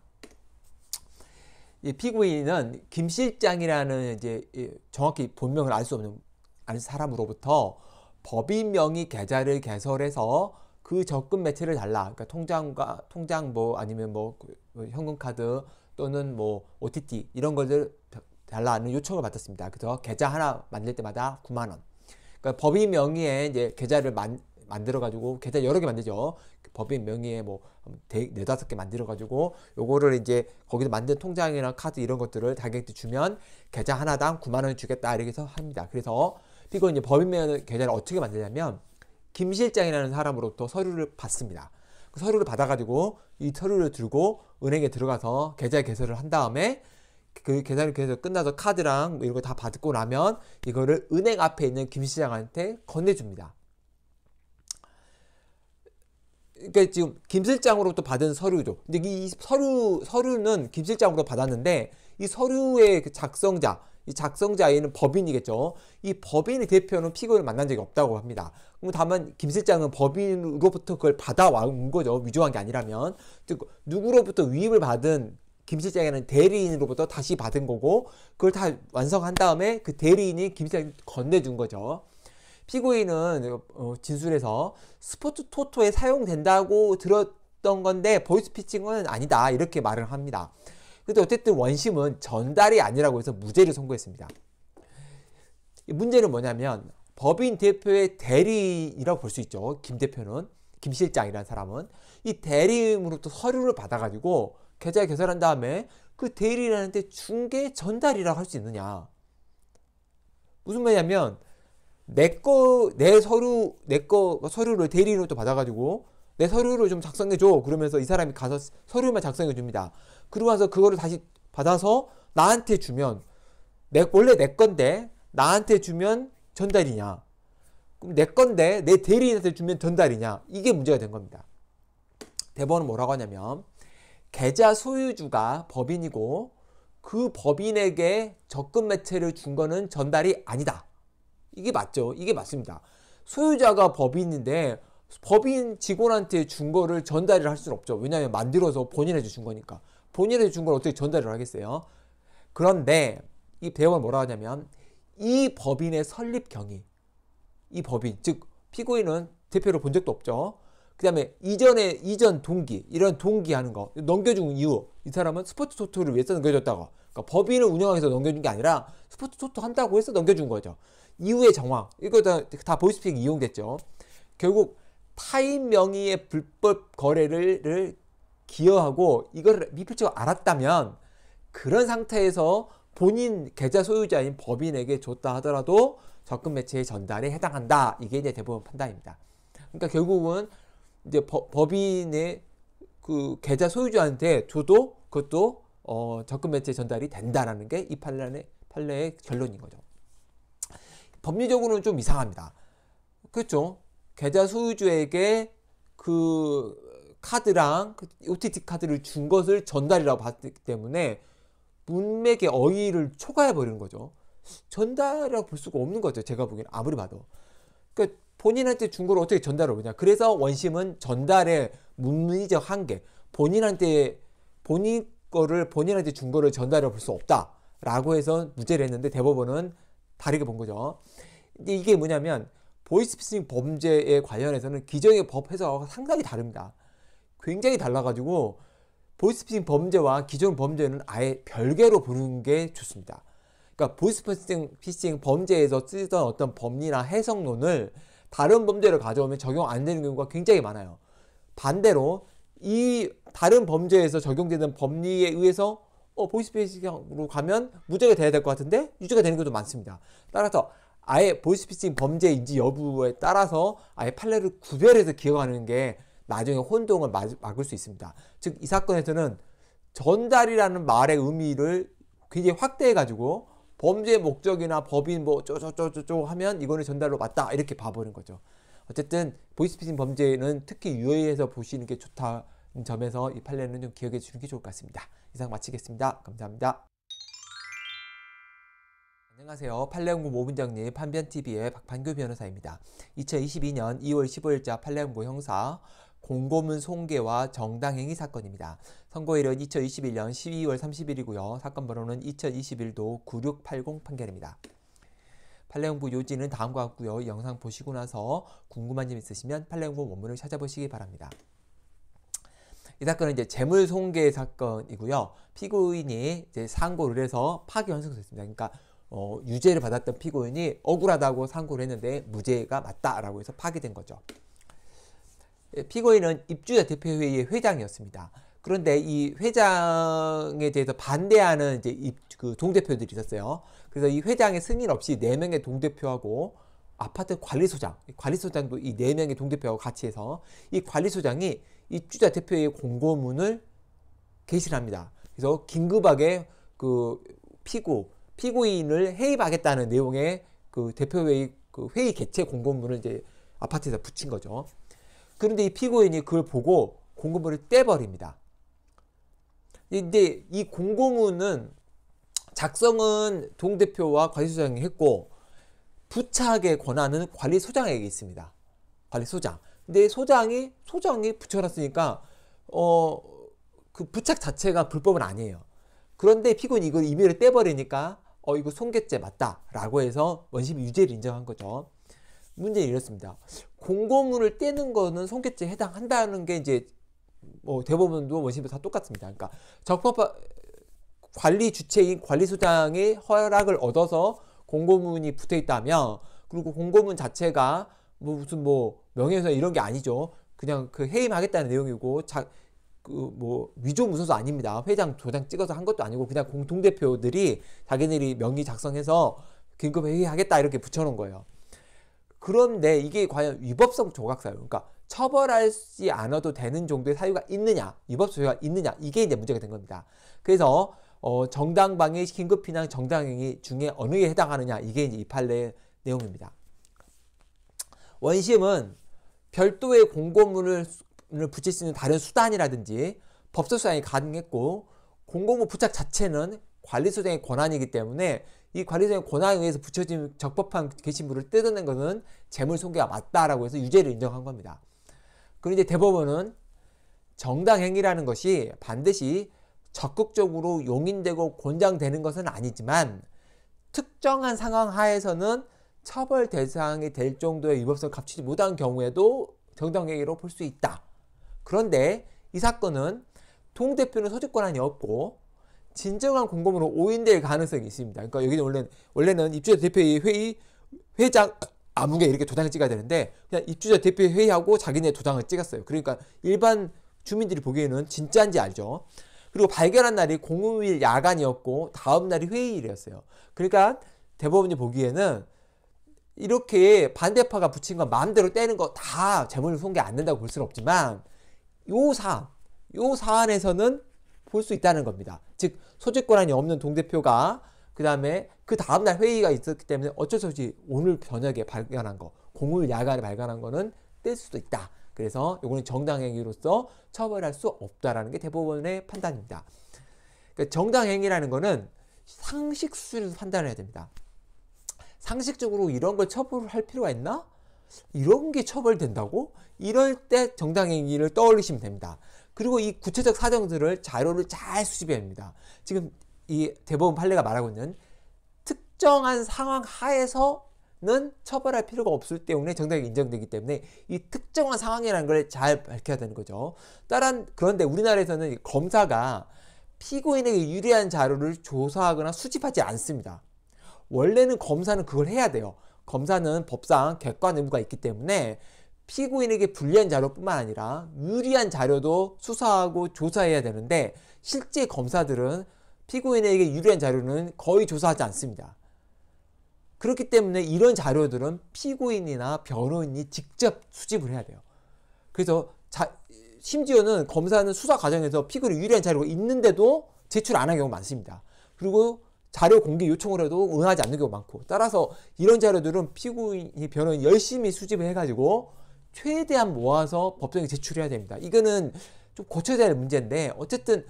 Speaker 1: 이 피고인은 김 실장이라는 이제 정확히 본명을 알 수 없는 아 사람으로부터 법인 명의 계좌를 개설해서 그 적금 매체를 달라. 그러니까 통장과 통장 뭐 아니면 뭐 그, 그 현금 카드 또는 뭐 OTT 이런 것들 달라는 요청을 받았습니다. 그래서 계좌 하나 만들 때마다 9만 원. 그러니까 법인 명의의 이제 계좌를 만, 만들어 가지고 계좌 여러 개 만들죠. 법인 명의에 뭐 네, 네다섯 개 만들어 가지고 요거를 이제 거기서 만든 통장이나 카드 이런 것들을 자객한테 주면 계좌 하나당 9만 원 주겠다 이렇게 해서 합니다. 그래서 피고 이제 법인 명의 계좌를 어떻게 만드냐면 김 실장이라는 사람으로부터 서류를 받습니다. 그 서류를 받아가지고 이 서류를 들고 은행에 들어가서 계좌 개설을 한 다음에 그 계좌를 개설 끝나서 카드랑 뭐 이런 거 다 받고 나면 이거를 은행 앞에 있는 김실장한테 건네줍니다. 그러니까 지금 김 실장으로부터 받은 서류죠. 근데 이 서류 서류는 김 실장으로 받았는데 이 서류의 그 작성자 이 작성자 A는 법인이겠죠. 이 법인의 대표는 피고인을 만난 적이 없다고 합니다. 그럼 다만 김 실장은 법인으로부터 그걸 받아온 거죠. 위조한 게 아니라면. 즉 누구로부터 위임을 받은 김 실장에는 대리인으로부터 다시 받은 거고 그걸 다 완성한 다음에 그 대리인이 김 실장이 건네준 거죠. 피고인은 어, 진술에서 스포츠 토토에 사용된다고 들었던 건데 보이스피칭은 아니다 이렇게 말을 합니다. 그런데 어쨌든 원심은 전달이 아니라고 해서 무죄를 선고했습니다. 문제는 뭐냐면 법인 대표의 대리인이라고 볼 수 있죠. 김 대표는 김 실장이라는 사람은 이 대리인으로부터 서류를 받아가지고 계좌에 개설한 다음에 그 대리인한테 중개 전달이라고 할 수 있느냐? 무슨 말이냐면 내 거 내 서류 내 거 서류를 대리인으로 받아가지고 내 서류를 좀 작성해 줘 그러면서 이 사람이 가서 서류만 작성해 줍니다. 그러고 나서 그거를 다시 받아서 나한테 주면 내, 원래 내 건데 나한테 주면 전달이냐? 그럼 내 건데 내 대리인한테 주면 전달이냐? 이게 문제가 된 겁니다. 대법원은 뭐라고 하냐면 계좌 소유주가 법인이고 그 법인에게 적금 매체를 준 거는 전달이 아니다. 이게 맞죠? 이게 맞습니다. 소유자가 법인인데 법인 직원한테 준 거를 전달을 할 수는 없죠. 왜냐하면 만들어서 본인에게준 거니까. 본인이 준걸 어떻게 전달을 하겠어요? 그런데 이 대법원 뭐라 하냐면 이 법인의 설립 경위, 이 법인 즉 피고인은 대표로 본 적도 없죠. 그다음에 이전에 이전 동기 이런 동기하는 거 넘겨준 이유 이 사람은 스포츠 토토를 위해서 넘겨줬다고 그러니까 법인을 운영해서 넘겨준 게 아니라 스포츠 토토 한다고 해서 넘겨준 거죠. 이후의 정황 이거 다, 다 보이스픽 이용됐죠. 결국 타인 명의의 불법 거래를 기여하고 이걸 미필적으로 알았다면 그런 상태에서 본인 계좌 소유자인 법인에게 줬다 하더라도 적금 매체의 전달에 해당한다. 이게 이제 대법원 판단입니다. 그러니까 결국은 이제 법인의 그 계좌 소유주한테 줘도 그것도 어, 적금 매체 전달이 된다라는 게 이 판례의 판례의 결론인 거죠. 법리적으로는 좀 이상합니다. 그렇죠? 계좌 소유주에게 그 카드랑 그 OTT 카드를 준 것을 전달이라고 봤기 때문에 문맥의 어휘를 초과해 버리는 거죠. 전달이라고 볼 수가 없는 거죠. 제가 보기엔 아무리 봐도. 그러니까 본인한테 준걸 어떻게 전달을 오냐. 그래서 원심은 전달의 문의적 한계, 본인한테 본인 거를 본인한테 준 거를 전달해 볼수 없다라고 해서 무죄를 했는데 대법원은 다르게 본 거죠. 이게 뭐냐면 보이스피싱 범죄에 관련해서는 기정의법 해석하고 상당히 다릅니다. 굉장히 달라가지고 보이스피싱 범죄와 기존 범죄는 아예 별개로 보는 게 좋습니다. 그러니까 보이스피싱 범죄에서 쓰던 어떤 법리나 해석론을 다른 범죄를 가져오면 적용 안 되는 경우가 굉장히 많아요. 반대로 이 다른 범죄에서 적용되는 법리에 의해서 어, 보이스피싱으로 가면 무죄가 돼야 될 것 같은데 유죄가 되는 것도 많습니다. 따라서 아예 보이스피싱 범죄인지 여부에 따라서 아예 판례를 구별해서 기억하는 게 나중에 혼동을 막을 수 있습니다. 즉 이 사건에서는 전달이라는 말의 의미를 굉장히 확대해 가지고 범죄의 목적이나 법인 뭐 쪼쪼 쪼 쪼 하면 이거는 전달로 맞다 이렇게 봐버린 거죠. 어쨌든 보이스피싱 범죄는 특히 유의해서 보시는 게 좋다는 점에서 이 판례는 좀 기억해 주는게 좋을 것 같습니다. 이상 마치겠습니다. 감사합니다. 안녕하세요. 판례연구 모분장님 판변TV의 박판규 변호사입니다. 2022년 2월 15일자 판례연구 형사 공고문 송계와 정당행위 사건입니다. 선고일은 2021년 12월 30일이고요. 사건 번호는 2021도 9680 판결입니다. 판례연구 요지는 다음과 같고요. 영상 보시고 나서 궁금한 점 있으시면 판례연구 원문을 찾아보시기 바랍니다. 이 사건은 이제 재물 손괴 사건이고요. 피고인이 이제 상고를 해서 파기환송됐습니다. 그러니까 어, 유죄를 받았던 피고인이 억울하다고 상고를 했는데 무죄가 맞다라고 해서 파기된 거죠. 예, 피고인은 입주자 대표회의의 회장이었습니다. 그런데 이 회장에 대해서 반대하는 이제 입, 그 동대표들이 있었어요. 그래서 이 회장의 승인 없이 4명의 동대표하고 아파트 관리소장, 관리소장도 이4명의 동대표하고 같이 해서 이 관리소장이 입주자 대표회의 공고문을 게시를 합니다. 그래서 긴급하게 그 피고, 피고인을 해임하겠다는 내용의 그 대표회의 그 회의 개최 공고문을 이제 아파트에다 붙인 거죠. 그런데 이 피고인이 그걸 보고 공고문을 떼버립니다. 근데 이 공고문은 작성은 동대표와 관리소장이 했고 부착의 권한은 관리소장에게 있습니다. 관리소장. 근데 소장이 소장이 붙여놨으니까 어 그 부착 자체가 불법은 아니에요. 그런데 피고인이 이걸 임의로 떼버리니까 어 이거 손괴죄 맞다라고 해서 원심 유죄를 인정한 거죠. 문제는 이렇습니다. 공고문을 떼는 거는 손괴죄에 해당한다는 게 이제 뭐 대법원도 원심도 다 똑같습니다. 그러니까 적법 관리 주체인 관리소장의 허락을 얻어서 공고문이 붙어 있다면 그리고 공고문 자체가 뭐 무슨 뭐 명예훼손 이런 게 아니죠. 그냥 그 해임하겠다는 내용이고 자그뭐 위조 무소서 아닙니다. 회장 조장 찍어서 한 것도 아니고 그냥 공통 대표들이 자기들이 명의 작성해서 긴급 회의하겠다 이렇게 붙여놓은 거예요. 그런데 이게 과연 위법성 조각사유, 그러니까 처벌하지 않아도 되는 정도의 사유가 있느냐, 위법 사유가 있느냐, 이게 이제 문제가 된 겁니다. 그래서 어, 정당방위, 긴급피난, 정당행위 중에 어느 게 해당하느냐, 이게 이제 이 판례의 내용입니다. 원심은 별도의 공고문을 붙일 수 있는 다른 수단이라든지 법적 수단이 가능했고 공고문 부착 자체는 관리소장의 권한이기 때문에 이 관리자의 권한에 의해서 붙여진 적법한 게시물을 뜯어낸 것은 재물손괴가 맞다라고 해서 유죄를 인정한 겁니다. 그리고 대법원은 정당행위라는 것이 반드시 적극적으로 용인되고 권장되는 것은 아니지만 특정한 상황 하에서는 처벌 대상이 될 정도의 위법성을 갖추지 못한 경우에도 정당행위로 볼 수 있다. 그런데 이 사건은 통 대표는 소집권한이 없고 진정한 공범으로 오인될 가능성이 있습니다. 그러니까 여기는 원래 원래는 입주자 대표의 회의 회장 아무개 이렇게 도장을 찍어야 되는데 그냥 입주자 대표 회의하고 자기네 도장을 찍었어요. 그러니까 일반 주민들이 보기에는 진짜인지 알죠. 그리고 발견한 날이 공휴일 야간이었고 다음 날이 회의일이었어요. 그러니까 대법원이 보기에는 이렇게 반대파가 붙인 건 마음대로 떼는 거 다 재물을 손괴 안 된다고 볼 수는 없지만 요 사안, 요 사안에서는 볼수 있다는 겁니다. 즉 소재권한이 없는 동대표가 그 다음에 그 다음날 회의가 있었기 때문에 어쩔 수 없이 오늘 저녁에 발견한 거 공을 야간에 발견한 거는 뗄 수도 있다. 그래서 이거는 정당행위로서 처벌할 수 없다라는 게 대법원의 판단입니다. 그러니까 정당행위라는 거는 상식수준에서 판단해야 됩니다. 상식적으로 이런 걸 처벌할 필요가 있나? 이런 게 처벌된다고? 이럴 때 정당행위를 떠올리시면 됩니다. 그리고 이 구체적 사정들을 자료를 잘 수집해야 합니다. 지금 이 대법원 판례가 말하고 있는 특정한 상황 하에서는 처벌할 필요가 없을 때문에 정당이 인정되기 때문에 이 특정한 상황이라는 걸 잘 밝혀야 되는 거죠. 따른 그런데 우리나라에서는 검사가 피고인에게 유리한 자료를 조사하거나 수집하지 않습니다. 원래는 검사는 그걸 해야 돼요. 검사는 법상 객관 의무가 있기 때문에 피고인에게 불리한 자료뿐만 아니라 유리한 자료도 수사하고 조사해야 되는데 실제 검사들은 피고인에게 유리한 자료는 거의 조사하지 않습니다. 그렇기 때문에 이런 자료들은 피고인이나 변호인이 직접 수집을 해야 돼요. 그래서 자, 심지어는 검사는 수사 과정에서 피고인이 유리한 자료가 있는데도 제출 안 한 경우가 많습니다. 그리고 자료 공개 요청을 해도 응하지 않는 경우가 많고 따라서 이런 자료들은 피고인이 변호인 열심히 수집을 해가지고 최대한 모아서 법정에 제출해야 됩니다. 이거는 좀 고쳐져야 될 문제인데 어쨌든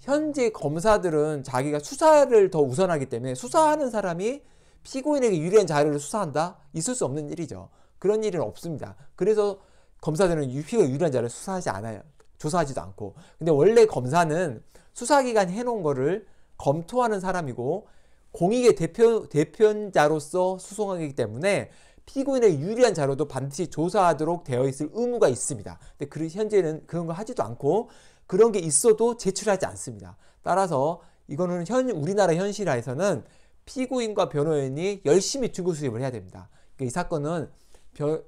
Speaker 1: 현재 검사들은 자기가 수사를 더 우선하기 때문에 수사하는 사람이 피고인에게 유리한 자료를 수사한다? 있을 수 없는 일이죠. 그런 일은 없습니다. 그래서 검사들은 피고인 유리한 자료를 수사하지 않아요. 조사하지도 않고. 근데 원래 검사는 수사기관 해놓은 거를 검토하는 사람이고 공익의 대표, 대표자로서 수송하기 때문에 피고인의 유리한 자료도 반드시 조사하도록 되어 있을 의무가 있습니다. 근데 그 현재는 그런 걸 하지도 않고 그런 게 있어도 제출하지 않습니다. 따라서 이거는 현 우리나라 현실화에서는 피고인과 변호인이 열심히 증거 수집을 해야 됩니다. 그러니까 이 사건은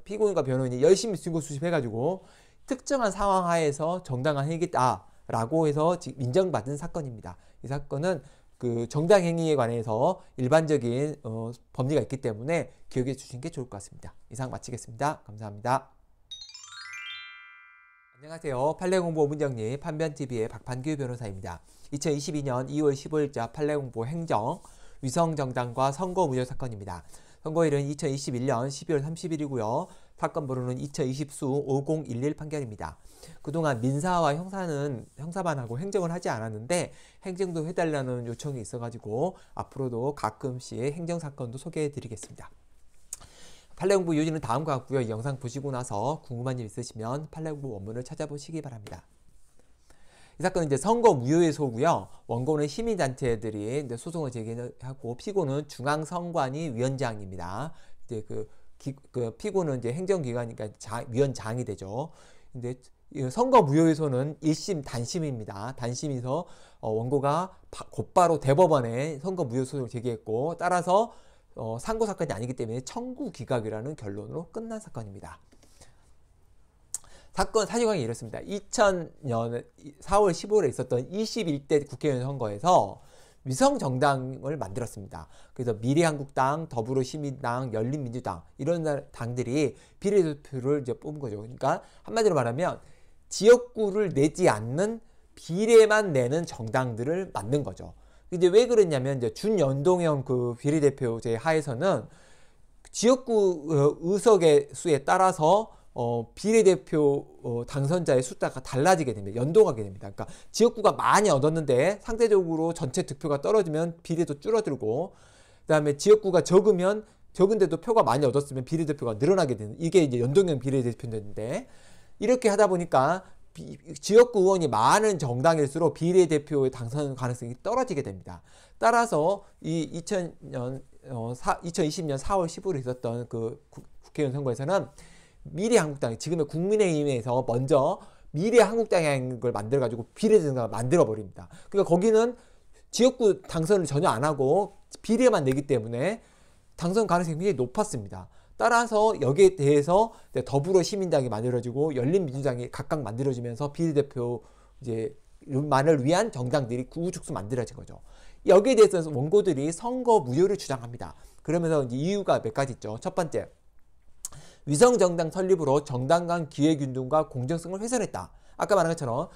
Speaker 1: 피고인과 변호인이 열심히 증거 수집해가지고 특정한 상황 하에서 정당한 행위다라고 해서 인정받은 사건입니다. 이 사건은 그 정당 행위에 관해서 일반적인 어, 범리가 있기 때문에 기억해 주시는 게 좋을 것 같습니다. 이상 마치겠습니다. 감사합니다. 안녕하세요. 판례공부 문정리 판변TV의 박판규 변호사입니다. 2022년 2월 15일자 판례공부 행정 위성정당과 선거 무효 사건입니다. 선거일은 2021년 12월 30일이고요. 사건 번호는 2020수 5011 판결입니다. 그동안 민사와 형사는 형사반하고 행정을 하지 않았는데 행정도 해달라는 요청이 있어가지고 앞으로도 가끔씩 행정사건도 소개해드리겠습니다. 팔레공부 요지는 다음과 같고요. 이 영상 보시고 나서 궁금한 일 있으시면 팔레공부 원문을 찾아보시기 바랍니다. 이 사건은 이제 선거 무효의소고요. 원고는 시민단체들이 소송을 제기하고 피고는 중앙선관위 위원장입니다. 이제 그 기, 그 피고는 이제 행정기관이니까 자, 위원장이 되죠. 근데 선거 무효에서는 1심 단심입니다. 단심에서 어, 원고가 바, 곧바로 대법원에 선거 무효 소송을 제기했고 따라서 어, 상고 사건이 아니기 때문에 청구 기각이라는 결론으로 끝난 사건입니다. 사건 사실관계 이렇습니다. 2000년 4월 15일에 있었던 21대 국회의원 선거에서 위성 정당을 만들었습니다. 그래서 미래한국당, 더불어시민당, 열린민주당 이런 당들이 비례대표를 이제 뽑은 거죠. 그러니까 한마디로 말하면 지역구를 내지 않는 비례만 내는 정당들을 만든 거죠. 이제 왜 그랬냐면 이제 준연동형 그 비례대표제 하에서는 지역구 어, 의석의 수에 따라서 어, 비례대표 어, 당선자의 숫자가 달라지게 됩니다. 연동하게 됩니다. 그러니까 지역구가 많이 얻었는데 상대적으로 전체 득표가 떨어지면 비례도 줄어들고 그다음에 지역구가 적으면 적은데도 표가 많이 얻었으면 비례대표가 늘어나게 되는 이게 이제 연동형 비례대표인데 이렇게 하다 보니까 비, 지역구 의원이 많은 정당일수록 비례대표의 당선 가능성이 떨어지게 됩니다. 따라서 이 2000년 어, 사, 2020년 4월 10일에 있었던 그 국회의원 선거에서는 미래 한국당, 이 지금의 국민의힘에서 먼저 미래 한국당이 만들어가지고 비례정당을 만들어버립니다. 그러니까 거기는 지역구 당선을 전혀 안 하고 비례만 내기 때문에 당선 가능성이 굉장히 높았습니다. 따라서 여기에 대해서 더불어 시민당이 만들어지고 열린민주당이 각각 만들어지면서 비례대표 이제 만을 위한 정당들이 구우수 만들어진 거죠. 여기에 대해서 원고들이 선거 무효를 주장합니다. 그러면서 이유가몇 가지 있죠. 첫 번째, 위성정당 설립으로 정당 간 기회균등과 공정성을 훼손했다. 아까 말한 것처럼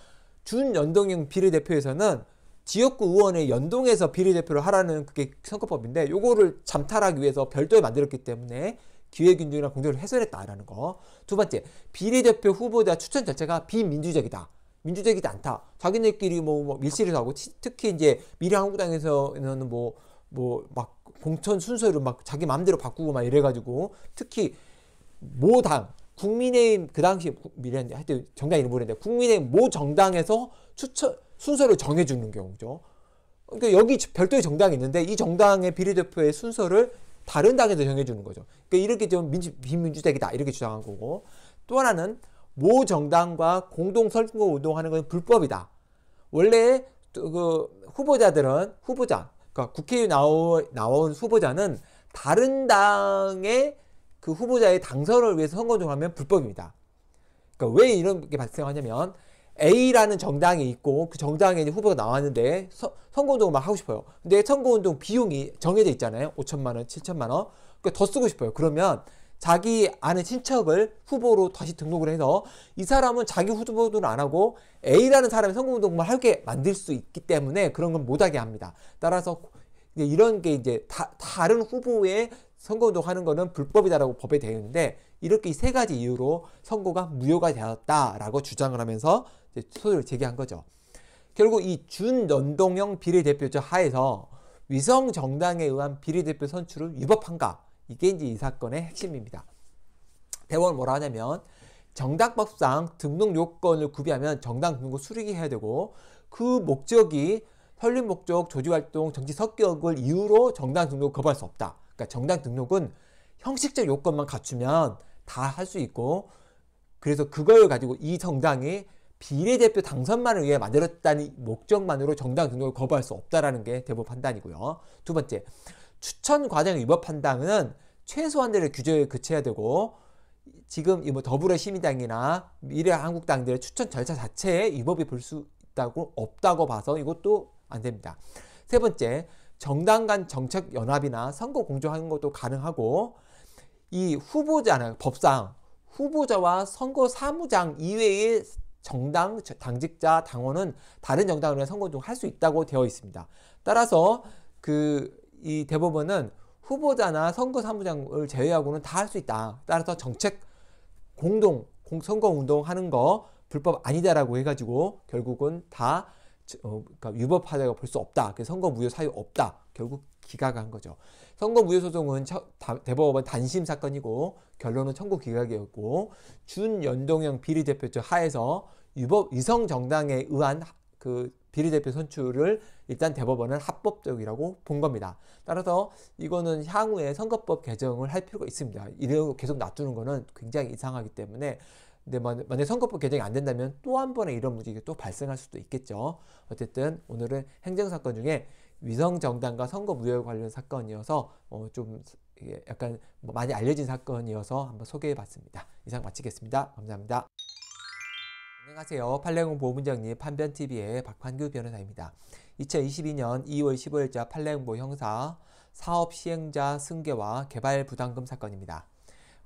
Speaker 1: 준연동형 비례대표에서는 지역구 의원의 연동해서 비례대표를 하라는 그게 선거법인데 요거를 잠탈하기 위해서 별도에 만들었기 때문에 기회균등이나 공정을 훼손했다라는 거. 두 번째, 비례대표 후보자 추천 자체가 비민주적이다. 민주적이지 않다. 자기네끼리 뭐, 뭐 밀실을 하고 특히 이제 미래한국당에서는 뭐 뭐 막 공천 순서를 막 자기 마음대로 바꾸고 막 이래가지고 특히 모당 국민의힘 그 당시 미래한테 하여튼 정당 이름 모르는데 국민의힘 모 정당에서 추천 순서를 정해주는 경우죠. 그러니까 여기 별도의 정당이 있는데 이 정당의 비례대표의 순서를 다른 당에서 정해주는 거죠. 그러니까 이렇게 좀 민주, 비민주적이다 이렇게 주장한 거고 또 하나는 모 정당과 공동 선거 운동하는 건 불법이다. 원래 그 후보자들은 후보자 그러니까 국회에 나오, 나온 후보자는 다른 당의 그 후보자의 당선을 위해서 선거운동을 하면 불법입니다. 그러니까 왜 이런 게 발생하냐면 A라는 정당이 있고 그 정당에 후보가 나왔는데 서, 선거운동을 막 하고 싶어요. 근데 선거운동 비용이 정해져 있잖아요. 5천만 원, 7천만 원. 그러니까 더 쓰고 싶어요. 그러면 자기 아는 친척을 후보로 다시 등록을 해서 이 사람은 자기 후보도는 안 하고 A라는 사람의 선거운동만 하게 만들 수 있기 때문에 그런 건 못하게 합니다. 따라서 이런 게 이제 다, 다른 후보의 선거운동 하는 거는 불법이다라고 법에 되어 있는데 이렇게 이세 가지 이유로 선거가 무효가 되었다라고 주장을 하면서 이제 소송을 제기한 거죠. 결국 이 준연동형 비례대표제 하에서 위성 정당에 의한 비례대표 선출을 위법한가 이게 이제 이 사건의 핵심입니다. 대원 뭐라 하냐면 정당법상 등록 요건을 구비하면 정당 등록 수리기 해야 되고 그 목적이 설립 목적, 조직활동, 정치 성격을 이유로 정당 등록 거부할 수 없다. 그러니까 정당 등록은 형식적 요건만 갖추면 다 할 수 있고 그래서 그걸 가지고 이 정당이 비례대표 당선만을 위해 만들었다는 목적만으로 정당 등록을 거부할 수 없다라는 게 대법 판단이고요. 두 번째, 추천 과정 위법 판단은 최소한들의 규제에 그쳐야 되고 지금 이뭐 더불어시민당이나 미래한국당들의 추천 절차 자체에 위법이 볼 수 있다고 없다고 봐서 이것도 안 됩니다. 세 번째, 정당 간 정책 연합이나 선거 공조하는 것도 가능하고 이 후보자는 법상 후보자와 선거 사무장 이외의 정당 당직자 당원은 다른 정당으로 선거 중할수 있다고 되어 있습니다. 따라서 그 이 대법원은 후보자나 선거 사무장을 제외하고는 다 할 수 있다. 따라서 정책 공동 공 선거 운동하는 거 불법 아니다라고 해가지고 결국은 다 어, 그러니까 유법하자가 볼 수 없다. 그 선거 무효 사유 없다. 결국 기각한 거죠. 선거 무효 소송은 처, 다, 대법원 단심 사건이고 결론은 청구 기각이었고 준연동형 비례대표제 하에서 유법 위성 정당에 의한 그 비례대표 선출을 일단 대법원은 합법적이라고 본 겁니다. 따라서 이거는 향후에 선거법 개정을 할 필요가 있습니다. 이래로 계속 놔두는 거는 굉장히 이상하기 때문에 근데 만약 선거법 개정이 안 된다면 또 한 번의 이런 문제가 또 발생할 수도 있겠죠. 어쨌든 오늘은 행정사건 중에 위성정당과 선거무효 관련 사건이어서 어좀 약간 뭐 많이 알려진 사건이어서 한번 소개해봤습니다. 이상 마치겠습니다. 감사합니다. 안녕하세요. 팔레공 보문장님 판변TV의 박환규 변호사입니다. 2022년 2월 15일자 팔레공보 형사 사업시행자 승계와 개발부담금 사건입니다.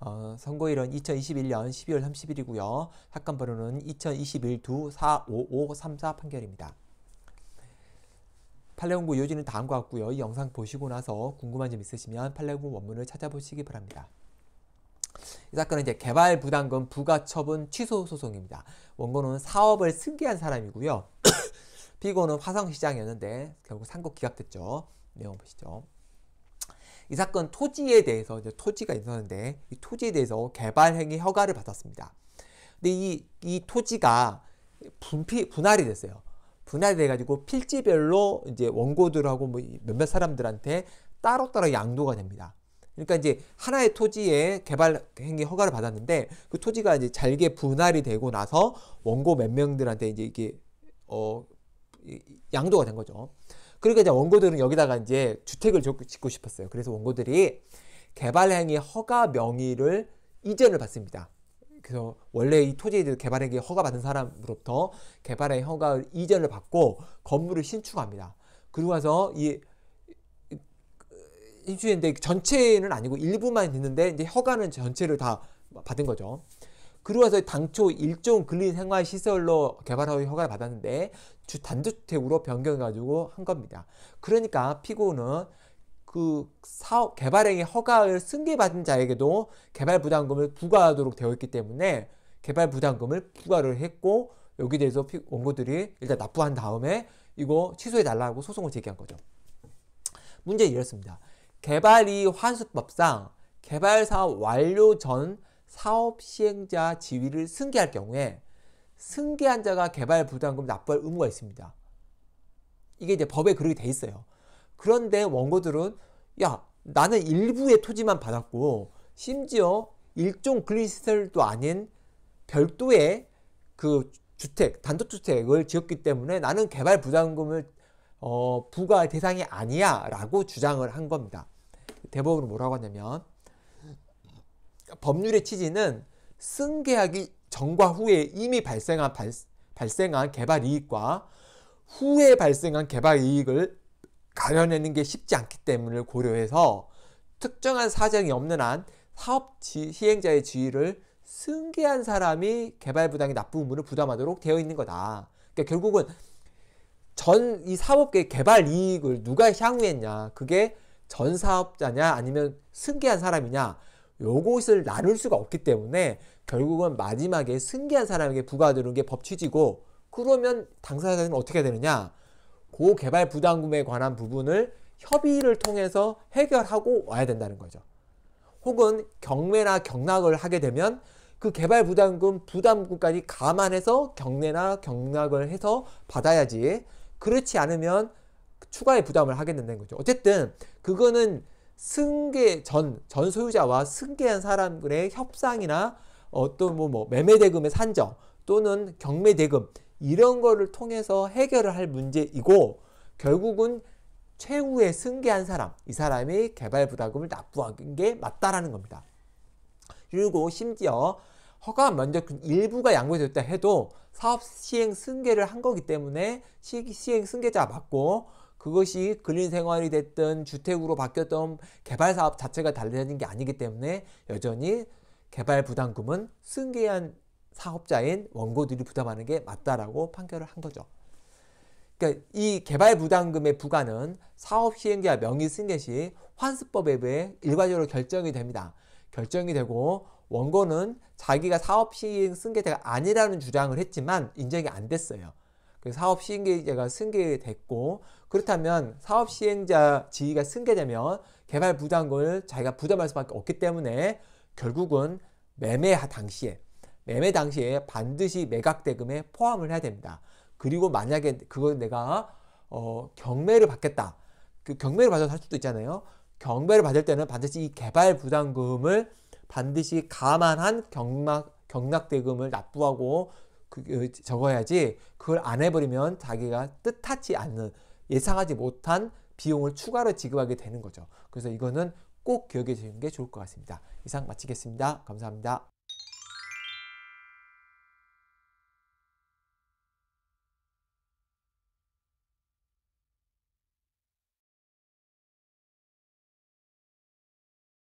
Speaker 1: 어, 선거일은 2021년 12월 30일이고요. 사건 번호는 2021-24553사 판결입니다. 팔레온고 요지는 다음과 같고요. 이 영상 보시고 나서 궁금한 점 있으시면 팔레온고 원문을 찾아보시기 바랍니다. 이 사건은 이제 개발 부담금 부과 처분 취소 소송입니다. 원고는 사업을 승계한 사람이고요. [COUGHS] 피고는 화성 시장이었는데 결국 상고 기각됐죠. 내용 보시죠. 이 사건 토지에 대해서 이제 토지가 있었는데 이 토지에 대해서 개발 행위 허가를 받았습니다. 근데 이, 이 토지가 분피, 분할이 됐어요. 분할이 돼가지고 필지별로 이제 원고들하고 뭐 몇몇 사람들한테 따로따로 양도가 됩니다. 그러니까 이제 하나의 토지에 개발 행위 허가를 받았는데 그 토지가 이제 잘게 분할이 되고 나서 원고 몇 명들한테 이제 이게 어 양도가 된 거죠. 그러니까 이제 원고들은 여기다가 이제 주택을 짓고 싶었어요. 그래서 원고들이 개발행위 허가 명의를 이전을 받습니다. 그래서 원래 이 토지에 대해 개발행위 허가 받은 사람으로부터 개발행위 허가 이전을 받고 건물을 신축합니다. 그리고 와서 이 신축했는데 전체는 아니고 일부만 있는데 이제 허가는 전체를 다 받은 거죠. 그리고서 당초 일종 근린 생활 시설로 개발하고 허가를 받았는데 주 단독주택으로 변경해가지고 한 겁니다. 그러니까 피고는 그 사업 개발행위 허가를 승계받은 자에게도 개발 부담금을 부과하도록 되어 있기 때문에 개발 부담금을 부과를 했고 여기 대해서 원고들이 일단 납부한 다음에 이거 취소해 달라고 소송을 제기한 거죠. 문제 이렇습니다. 개발이 환수법상 개발 사업 완료 전 사업 시행자 지위를 승계할 경우에 승계한 자가 개발 부담금 납부할 의무가 있습니다. 이게 이제 법에 그렇게 돼 있어요. 그런데 원고들은 야 나는 일부의 토지만 받았고 심지어 일종 글리시설도 아닌 별도의 그 주택 단독주택을 지었기 때문에 나는 개발 부담금을 어, 부과 대상이 아니야라고 주장을 한 겁니다. 대법원은 뭐라고 하냐면 법률의 취지는 승계하기 전과 후에 이미 발생한 발, 발생한 개발 이익과 후에 발생한 개발 이익을 가려내는 게 쉽지 않기 때문에 고려해서 특정한 사정이 없는 한 사업 지, 시행자의 지위를 승계한 사람이 개발 부담의 납부 의무를 부담하도록 되어 있는 거다. 그러니까 결국은 전 이 사업계의 개발 이익을 누가 향유했냐 그게 전 사업자냐 아니면 승계한 사람이냐 요것을 나눌 수가 없기 때문에 결국은 마지막에 승계한 사람에게 부과되는 게 법 취지고 그러면 당사자는 어떻게 되느냐? 고개발 부담금에 관한 부분을 협의를 통해서 해결하고 와야 된다는 거죠. 혹은 경매나 경락을 하게 되면 그 개발 부담금 부담금까지 감안해서 경매나 경락을 해서 받아야지 그렇지 않으면 추가의 부담을 하게 된다는 거죠. 어쨌든 그거는 승계 전, 전 소유자와 승계한 사람 들의 협상이나 어떤 뭐, 뭐 매매 대금의 산정 또는 경매 대금 이런 거를 통해서 해결을 할 문제이고 결국은 최후의 승계한 사람 이 사람이 개발 부담금을 납부한 게 맞다라는 겁니다. 그리고 심지어 허가 면적 일부가 양보되었다 해도 사업 시행 승계를 한 거기 때문에 시, 시행 승계자 맞고 그것이 근린 생활이 됐던 주택으로 바뀌었던 개발 사업 자체가 달라진 게 아니기 때문에 여전히 개발 부담금은 승계한 사업자인 원고들이 부담하는 게 맞다라고 판결을 한 거죠. 그러니까 이 개발 부담금의 부과는 사업 시행자 명의 승계 시 환수법에 의해 일괄적으로 결정이 됩니다. 결정이 되고 원고는 자기가 사업 시행 승계제가 아니라는 주장을 했지만 인정이 안 됐어요. 그 사업 시행계제가 승계됐고 그렇다면 사업 시행자 지위가 승계되면 개발 부담금을 자기가 부담할 수밖에 없기 때문에 결국은 매매 당시에 매매 당시에 반드시 매각 대금에 포함을 해야 됩니다. 그리고 만약에 그걸 내가 어, 경매를 받겠다. 그 경매를 받아서 할 수도 있잖아요. 경매를 받을 때는 반드시 이 개발 부담금을 반드시 감안한 경락 경락 대금을 납부하고 그, 어, 적어야지 그걸 안 해버리면 자기가 뜻하지 않는 예상하지 못한 비용을 추가로 지급하게 되는 거죠. 그래서 이거는 꼭 기억해 주는게 좋을 것 같습니다. 이상 마치겠습니다. 감사합니다.